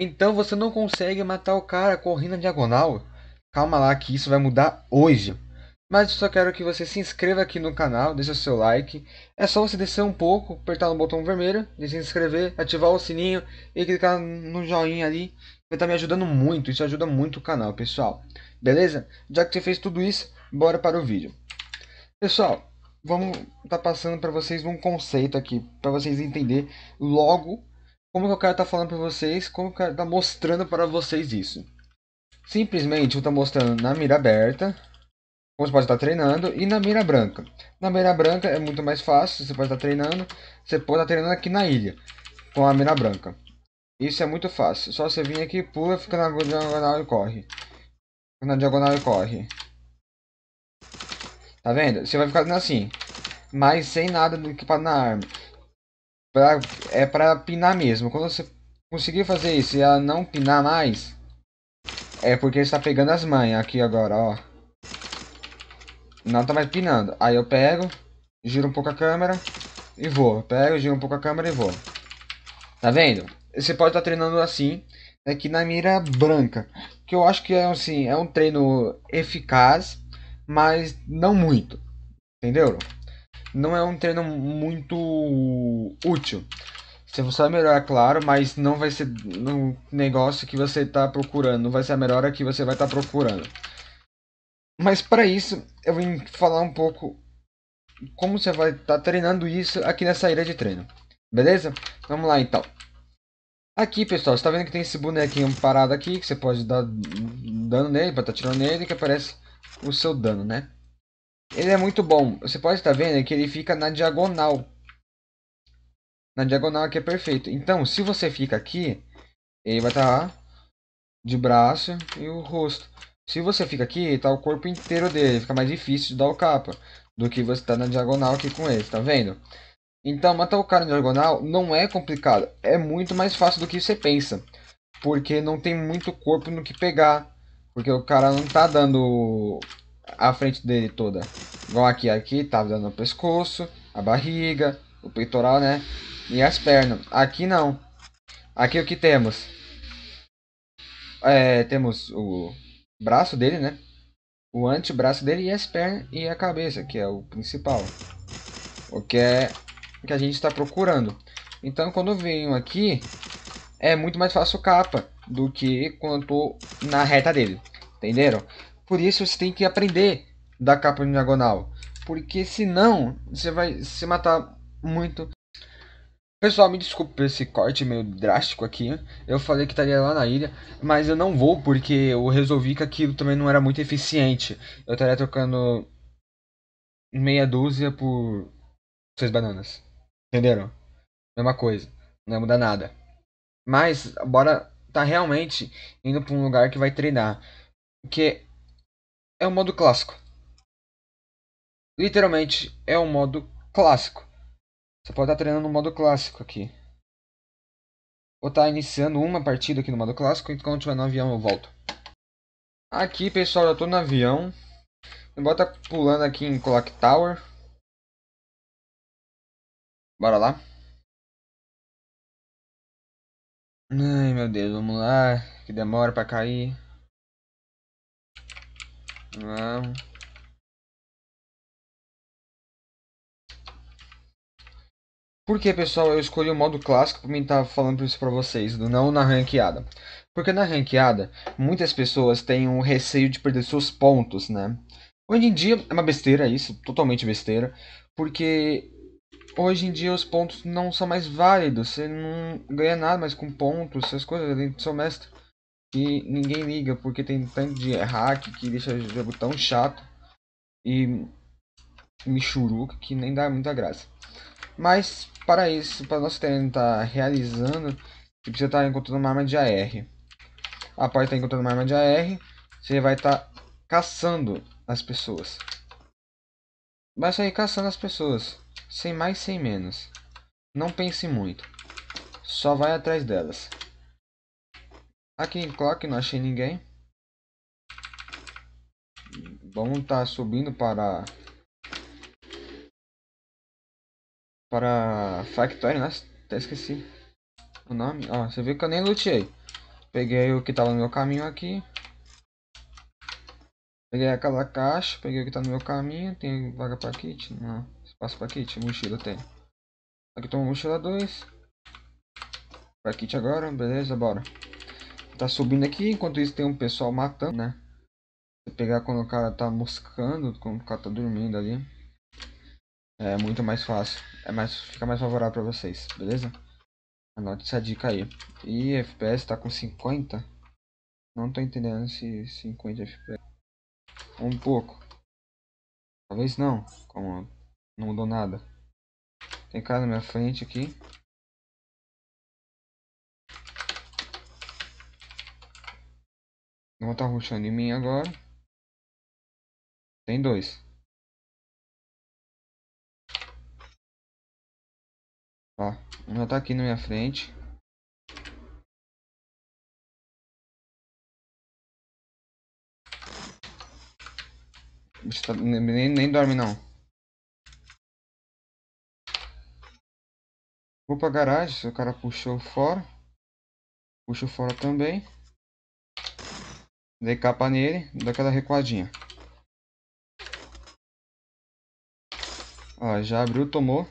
Então você não consegue matar o cara correndo na diagonal? Calma lá que isso vai mudar hoje. Mas eu só quero que você se inscreva aqui no canal, deixe o seu like. É só você descer um pouco, apertar no botão vermelho, de se inscrever, ativar o sininho e clicar no joinha ali. Vai estar tá me ajudando muito, isso ajuda muito o canal, pessoal. Beleza? Já que você fez tudo isso, bora para o vídeo. Pessoal, vamos estar tá passando para vocês um conceito aqui, para vocês entenderem logo como que o cara tá falando para vocês? Como que o cara tá mostrando para vocês isso? Simplesmente eu tá mostrando na mira aberta, como você pode estar tá treinando, e na mira branca. Na mira branca é muito mais fácil, você pode estar tá treinando, você pode estar tá treinando aqui na ilha, com a mira branca. Isso é muito fácil, só você vir aqui, pula, fica na diagonal e corre. Fica na diagonal e corre. Tá vendo? Você vai ficar assim, mas sem nada do equipado na arma. Pra, é pra pinar mesmo. Quando você conseguir fazer isso e ela não pinar mais, é porque está pegando as manhas aqui agora, ó. Não tá mais pinando. Aí eu pego, giro um pouco a câmera e vou. Pego, giro um pouco a câmera e vou. Tá vendo? Você pode estar tá treinando assim, aqui né, na mira branca. Que eu acho que é, assim, é um treino eficaz, mas não muito. Entendeu? não é um treino muito útil. Você vai melhorar, claro, mas não vai ser um negócio que você está procurando, não vai ser a melhora que você vai estar tá procurando. Mas para isso, eu vim falar um pouco como você vai estar tá treinando isso aqui nessa ilha de treino. Beleza? Vamos lá então. Aqui, pessoal, você está vendo que tem esse bonequinho parado aqui, que você pode dar dano nele, pode estar tá tirando nele, que aparece o seu dano, né? Ele é muito bom. Você pode estar vendo que ele fica na diagonal. Na diagonal aqui é perfeito. Então, se você fica aqui, ele vai estar de braço e o rosto. Se você fica aqui, está o corpo inteiro dele. Fica mais difícil de dar o capa do que você estar tá na diagonal aqui com ele, tá vendo? Então, matar o cara na diagonal não é complicado. É muito mais fácil do que você pensa. Porque não tem muito corpo no que pegar. Porque o cara não tá dando a frente dele toda. Igual aqui, aqui tá dando o pescoço, a barriga, o peitoral, né? E as pernas. Aqui não. Aqui o que temos? É, temos o braço dele, né? O antebraço dele e as pernas e a cabeça, que é o principal. O que é que a gente está procurando. Então, quando eu venho aqui, é muito mais fácil capa do que quando na reta dele. Entenderam? Por isso você tem que aprender da capa em diagonal. Porque senão você vai se matar muito. Pessoal, me desculpe esse corte meio drástico aqui. Né? Eu falei que estaria lá na ilha, mas eu não vou porque eu resolvi que aquilo também não era muito eficiente. Eu estaria trocando meia dúzia por seis bananas. Entenderam? Mesma coisa. Não muda nada. Mas, bora tá realmente indo para um lugar que vai treinar. Porque é um modo clássico. Literalmente é um modo clássico. Você pode estar treinando no modo clássico aqui. Vou estar tá iniciando uma partida aqui no modo clássico. Enquanto então eu estiver no avião eu volto. Aqui pessoal, eu estou no avião. Eu vou estar pulando aqui em Clock Tower. Bora lá. Ai meu Deus, vamos lá. Que demora para cair. Não. Porque, pessoal, eu escolhi o modo clássico para mim estar falando isso para vocês, do não na ranqueada. Porque na ranqueada, muitas pessoas têm um receio de perder seus pontos, né? Hoje em dia é uma besteira isso, totalmente besteira, porque hoje em dia os pontos não são mais válidos, você não ganha nada mais com pontos, essas coisas dentro do seu mestre que ninguém liga porque tem tanto de hack que deixa o jogo tão chato e me churuca que nem dá muita graça. Mas para isso, para nosso terreno estar tá realizando, você precisa estar tá encontrando uma arma de AR. Após estar tá encontrando uma arma de AR, você vai estar tá caçando as pessoas. Vai sair caçando as pessoas, sem mais sem menos. Não pense muito, só vai atrás delas. Aqui em clock não achei ninguém. Vamos estar tá subindo para para Factory, né? Até esqueci o nome. Ó, você viu que eu nem lutei. Peguei o que estava tá no meu caminho aqui. Peguei aquela caixa, peguei o que está no meu caminho. Tem vaga para kit? Não. Espaço para kit? Mochila tem. Aqui uma mochila 2. Para kit agora, beleza, bora tá subindo aqui, enquanto isso tem um pessoal matando, né? Você pegar quando o cara tá moscando, quando o cara tá dormindo ali. É muito mais fácil. É mais, fica mais favorável pra vocês, beleza? Anote essa dica aí. E FPS tá com 50? Não tô entendendo se 50 FPS. Um pouco. Talvez não. Como não mudou nada. Tem cara na minha frente aqui. Não tá rushando em mim agora. Tem dois. Ó, um já tá aqui na minha frente. tá, nem, nem dorme não. Vou pra garagem, o cara puxou fora. Puxou fora também. Dei capa nele, dá aquela recuadinha. Ó, já abriu, tomou.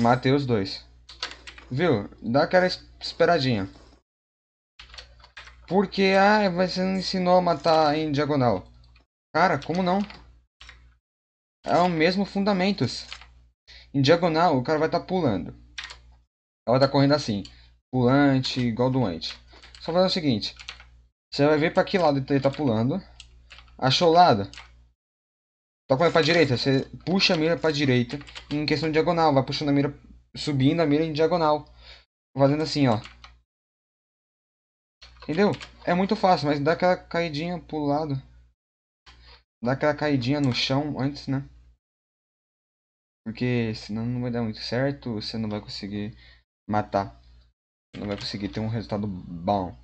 Matei os dois. Viu? Dá aquela esperadinha. Porque, ah, você não ensinou a matar em diagonal. Cara, como não? é o mesmo fundamentos. Em diagonal, o cara vai estar tá pulando. Ela tá correndo assim, pulante, igual doente. Só fazer o seguinte, você vai ver para que lado ele está pulando. Achou o lado? Toca para pra direita, você puxa a mira pra direita em questão de diagonal, vai puxando a mira, subindo a mira em diagonal. Fazendo assim, ó. Entendeu? É muito fácil, mas dá aquela caidinha pro lado. Dá aquela caidinha no chão antes, né? Porque senão não vai dar muito certo, você não vai conseguir matar. Não vai conseguir ter um resultado bom.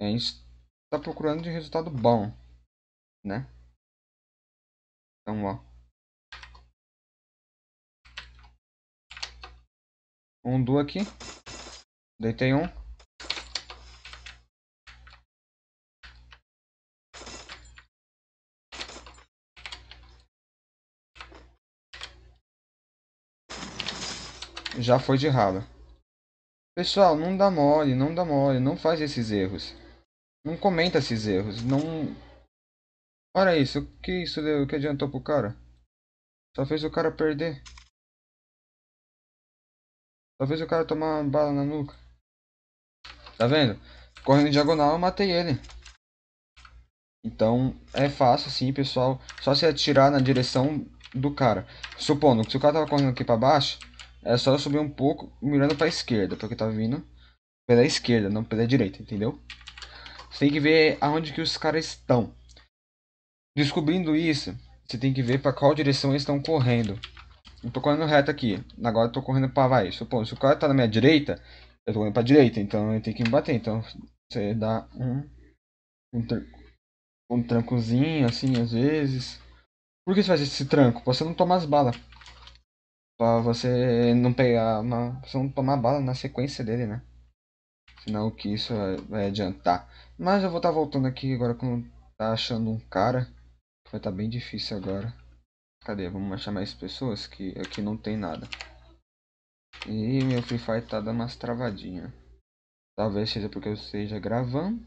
A é gente tá procurando de resultado bom, né? Então, ó. Um, do aqui. Deitei um. já foi de ralo. Pessoal, não dá mole, não dá mole, não faz esses erros. Não comenta esses erros, não... Olha isso, o que isso deu, o que adiantou pro cara? Só fez o cara perder. Só fez o cara tomar uma bala na nuca. Tá vendo? Correndo diagonal eu matei ele. Então é fácil sim, pessoal. Só se atirar na direção do cara. Supondo que se o cara tava correndo aqui pra baixo, é só subir um pouco mirando para a esquerda, porque tá vindo pela esquerda, não pela direita, entendeu? Você tem que ver aonde que os caras estão. Descobrindo isso, você tem que ver para qual direção eles estão correndo. Eu tô correndo reto aqui, agora eu tô correndo para vai. Supondo, se o cara tá na minha direita, eu tô correndo para direita, então ele tem que me bater. Então você dá um um, tran um trancozinho assim às vezes. Por que você faz esse tranco? Pra você não tomar as balas. Pra você não pegar uma. Você não tomar bala na sequência dele, né? Senão que isso vai adiantar. Mas eu vou estar tá voltando aqui agora quando tá achando um cara. Vai estar tá bem difícil agora. Cadê? Vamos achar mais pessoas que aqui não tem nada. E meu Free Fire tá dando umas travadinhas. Talvez seja porque eu esteja gravando.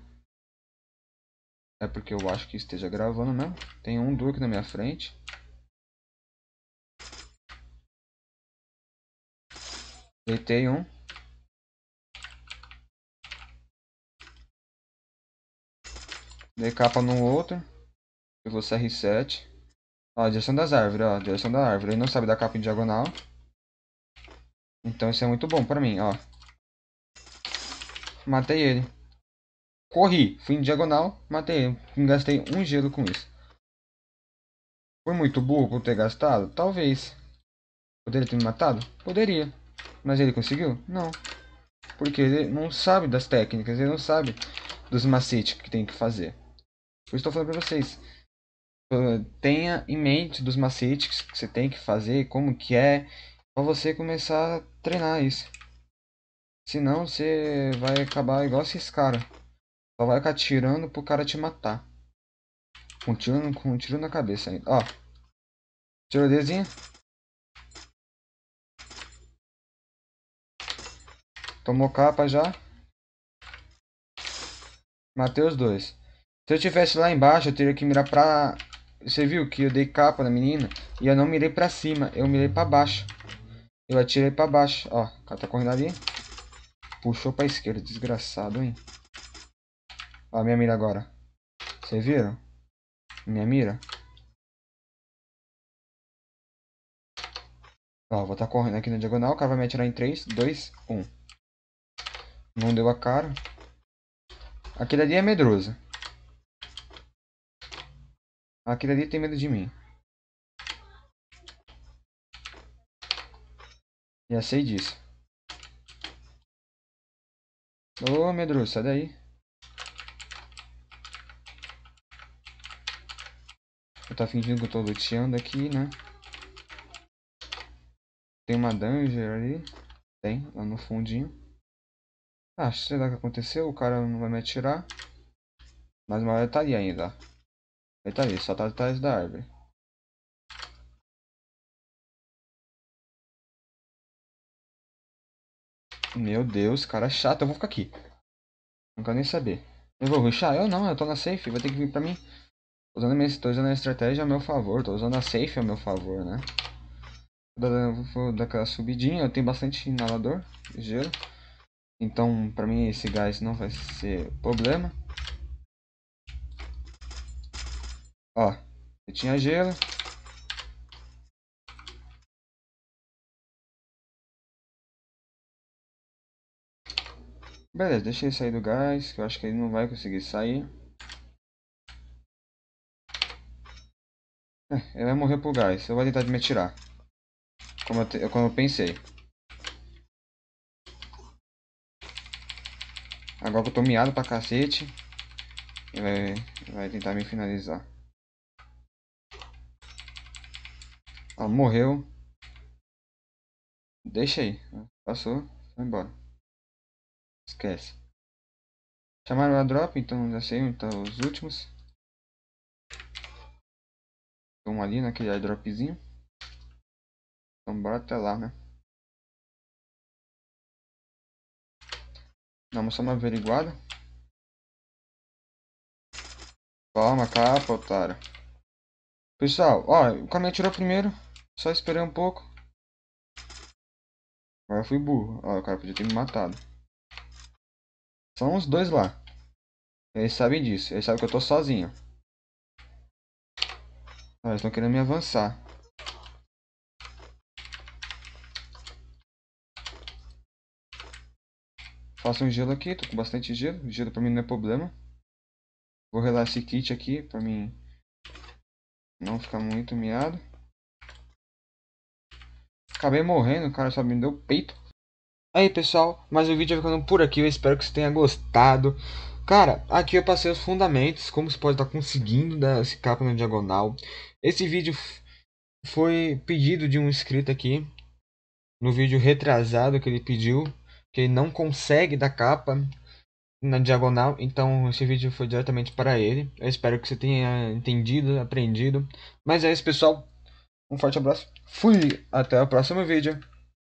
É porque eu acho que esteja gravando mesmo. Tem um Duke na minha frente. Deitei um. Dei capa no outro. Pelo CR7. Ó, a direção das árvores, ó. direção da árvore. Ele não sabe dar capa em diagonal. Então isso é muito bom pra mim, ó. Matei ele. Corri. Fui em diagonal, matei ele. Gastei um gelo com isso. Foi muito burro por ter gastado? Talvez. Poderia ter me matado? Poderia. Mas ele conseguiu? Não. Porque ele não sabe das técnicas, ele não sabe dos macetes que tem que fazer. Eu estou falando para vocês. Ah, tenha em mente dos macetes que você tem que fazer, como que é, para você começar a treinar isso. Senão você vai acabar igual esses caras. Só vai ficar atirando pro cara te matar. Com um tiro, com um tiro na cabeça ainda. Ó. Tirodezinho. Tomou capa já. Matei os dois. Se eu tivesse lá embaixo, eu teria que mirar pra... Você viu que eu dei capa na menina? E eu não mirei pra cima, eu mirei pra baixo. Eu atirei pra baixo. Ó, o cara tá correndo ali. Puxou pra esquerda, desgraçado, hein? Ó, minha mira agora. Vocês viram? Minha mira. Ó, vou estar tá correndo aqui na diagonal. O cara vai me atirar em 3, 2, 1. Não deu a cara. Aquele ali é medroso. Aquele ali tem medo de mim. Já sei disso. Ô, medroso, sai daí. Eu tá fingindo que eu tô luteando aqui, né? Tem uma dungeon ali. Tem, lá no fundinho. Ah, será que aconteceu, o cara não vai me atirar. Mas uma hora ele tá ali ainda. Ele tá ali, só tá atrás da árvore. Meu Deus, cara chato, eu vou ficar aqui. Não quero nem saber. Eu vou ruxar? Eu não, eu tô na safe, vai ter que vir pra mim. Tô usando, minha, tô usando a estratégia a meu favor, tô usando a safe a meu favor, né? Vou dar, vou dar aquela subidinha, eu tenho bastante inalador, gelo. Então, para mim, esse gás não vai ser problema. Ó, eu tinha gelo. Beleza, deixa ele sair do gás, que eu acho que ele não vai conseguir sair. É, ele vai morrer por gás, eu vou tentar me atirar. Como eu, como eu pensei. Agora que eu tô miado pra cacete, ele vai, vai tentar me finalizar. Ó, morreu. Deixa aí. Passou, Vai embora. Esquece. Chamaram a drop, então já sei onde estão tá os últimos. Estão ali naquele dropzinho. Então bora até lá, né? Vamos só uma averiguada. Toma, capa, otário. Pessoal, ó, o cara me atirou primeiro. Só esperei um pouco. Agora eu fui burro. Ó, o cara podia ter me matado. São os dois lá. Eles sabem disso. Eles sabem que eu tô sozinho. eles estão querendo me avançar. Faço um gelo aqui, tô com bastante gelo. Gelo pra mim não é problema. Vou relar esse kit aqui pra mim não ficar muito miado. Acabei morrendo, o cara só me deu peito. Aí pessoal, mais um vídeo ficando por aqui. Eu espero que você tenha gostado. Cara, aqui eu passei os fundamentos, como você pode estar tá conseguindo dar esse capa na diagonal. Esse vídeo foi pedido de um inscrito aqui, no vídeo retrasado que ele pediu que não consegue dar capa na diagonal, então esse vídeo foi diretamente para ele. Eu espero que você tenha entendido, aprendido. Mas é isso, pessoal. Um forte abraço. Fui, até o próximo vídeo.